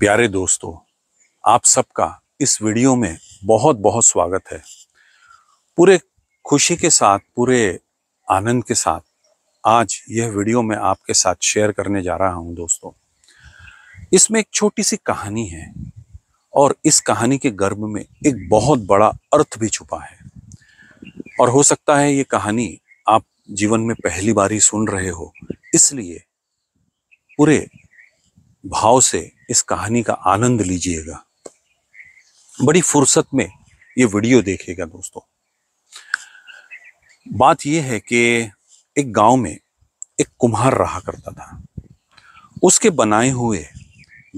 प्यारे दोस्तों आप सबका इस वीडियो में बहुत बहुत स्वागत है पूरे खुशी के साथ पूरे आनंद के साथ आज यह वीडियो मैं आपके साथ शेयर करने जा रहा हूं दोस्तों इसमें एक छोटी सी कहानी है और इस कहानी के गर्भ में एक बहुत बड़ा अर्थ भी छुपा है और हो सकता है ये कहानी आप जीवन में पहली बार ही सुन रहे हो इसलिए पूरे भाव से इस कहानी का आनंद लीजिएगा बड़ी फुर्सत में ये वीडियो देखेगा दोस्तों बात यह है कि एक गांव में एक कुम्हार रहा करता था उसके बनाए हुए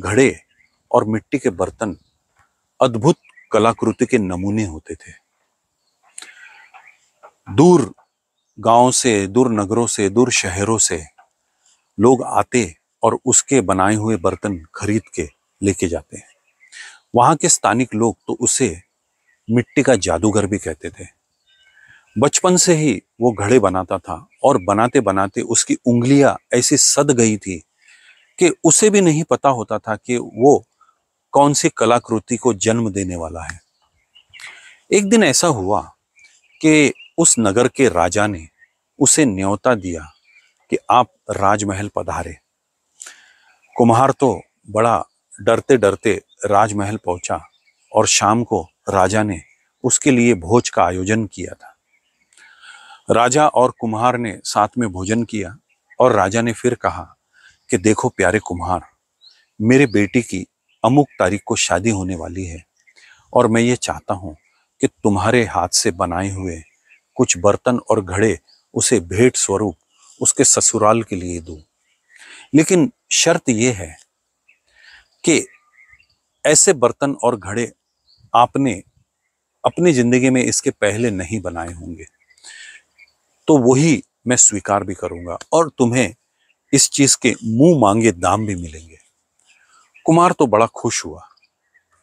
घड़े और मिट्टी के बर्तन अद्भुत कलाकृति के नमूने होते थे दूर गांव से दूर नगरों से दूर शहरों से लोग आते और उसके बनाए हुए बर्तन खरीद के लेके जाते हैं वहाँ के स्थानिक लोग तो उसे मिट्टी का जादूगर भी कहते थे बचपन से ही वो घड़े बनाता था और बनाते बनाते उसकी उंगलियां ऐसी सद गई थी कि उसे भी नहीं पता होता था कि वो कौन सी कलाकृति को जन्म देने वाला है एक दिन ऐसा हुआ कि उस नगर के राजा ने उसे न्योता दिया कि आप राजमहल पधारे कुम्हार तो बड़ा डरते डरते राजमहल पहुंचा और शाम को राजा ने उसके लिए भोज का आयोजन किया था राजा और कुम्हार ने साथ में भोजन किया और राजा ने फिर कहा कि देखो प्यारे कुम्हार मेरे बेटी की अमुक तारीख को शादी होने वाली है और मैं ये चाहता हूँ कि तुम्हारे हाथ से बनाए हुए कुछ बर्तन और घड़े उसे भेंट स्वरूप उसके ससुराल के लिए दूँ लेकिन शर्त यह है कि ऐसे बर्तन और घड़े आपने अपनी ज़िंदगी में इसके पहले नहीं बनाए होंगे तो वही मैं स्वीकार भी करूँगा और तुम्हें इस चीज़ के मुंह मांगे दाम भी मिलेंगे कुमार तो बड़ा खुश हुआ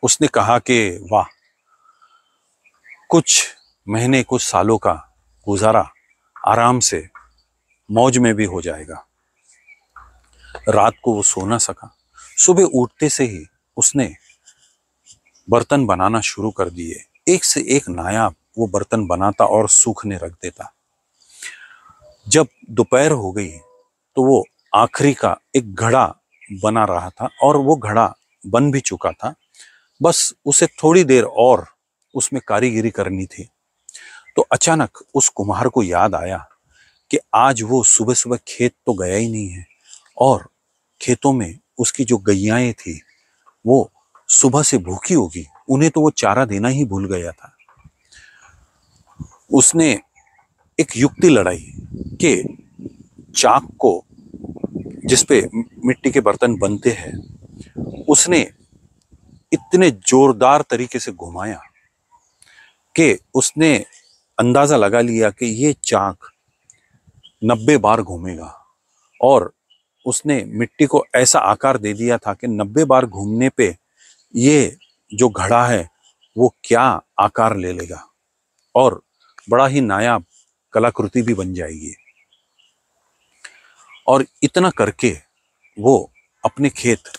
उसने कहा कि वाह कुछ महीने कुछ सालों का गुजारा आराम से मौज में भी हो जाएगा रात को वो सो ना सका सुबह उठते से ही उसने बर्तन बनाना शुरू कर दिए एक से एक नायाब वो बर्तन बनाता और सूखने रख देता जब दोपहर हो गई तो वो आखिरी का एक घड़ा बना रहा था और वो घड़ा बन भी चुका था बस उसे थोड़ी देर और उसमें कारीगिरी करनी थी तो अचानक उस कुम्हार को याद आया कि आज वो सुबह सुबह खेत तो गया ही नहीं है और खेतों में उसकी जो गैयाए थी वो सुबह से भूखी होगी उन्हें तो वो चारा देना ही भूल गया था उसने एक युक्ति लड़ाई कि चाक को जिस पे मिट्टी के बर्तन बनते हैं उसने इतने जोरदार तरीके से घुमाया कि उसने अंदाज़ा लगा लिया कि ये चाक नब्बे बार घूमेगा और उसने मिट्टी को ऐसा आकार दे दिया था कि नब्बे बार घूमने पे ये जो घड़ा है वो क्या आकार ले लेगा और बड़ा ही नायाब कलाकृति भी बन जाएगी और इतना करके वो अपने खेत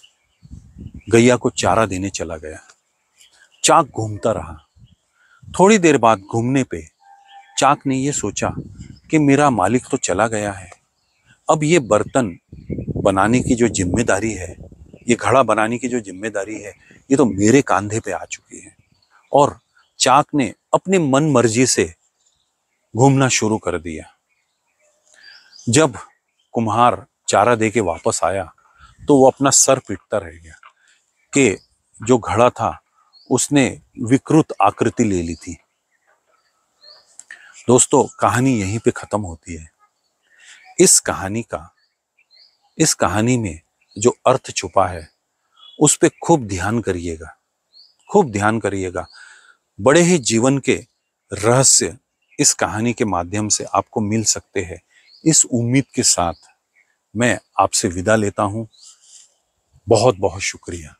गैया को चारा देने चला गया चाक घूमता रहा थोड़ी देर बाद घूमने पे चाक ने ये सोचा कि मेरा मालिक तो चला गया है अब ये बर्तन बनाने की जो जिम्मेदारी है ये घड़ा बनाने की जो जिम्मेदारी है ये तो मेरे कांधे पे आ चुकी है और चाक ने अपने मन मर्जी से घूमना शुरू कर दिया जब कुम्हार चारा दे के वापस आया तो वो अपना सर पीटता रह गया कि जो घड़ा था उसने विकृत आकृति ले ली थी दोस्तों कहानी यहीं पे ख़त्म होती है इस कहानी का इस कहानी में जो अर्थ छुपा है उस पर खूब ध्यान करिएगा खूब ध्यान करिएगा बड़े ही जीवन के रहस्य इस कहानी के माध्यम से आपको मिल सकते हैं इस उम्मीद के साथ मैं आपसे विदा लेता हूं बहुत बहुत शुक्रिया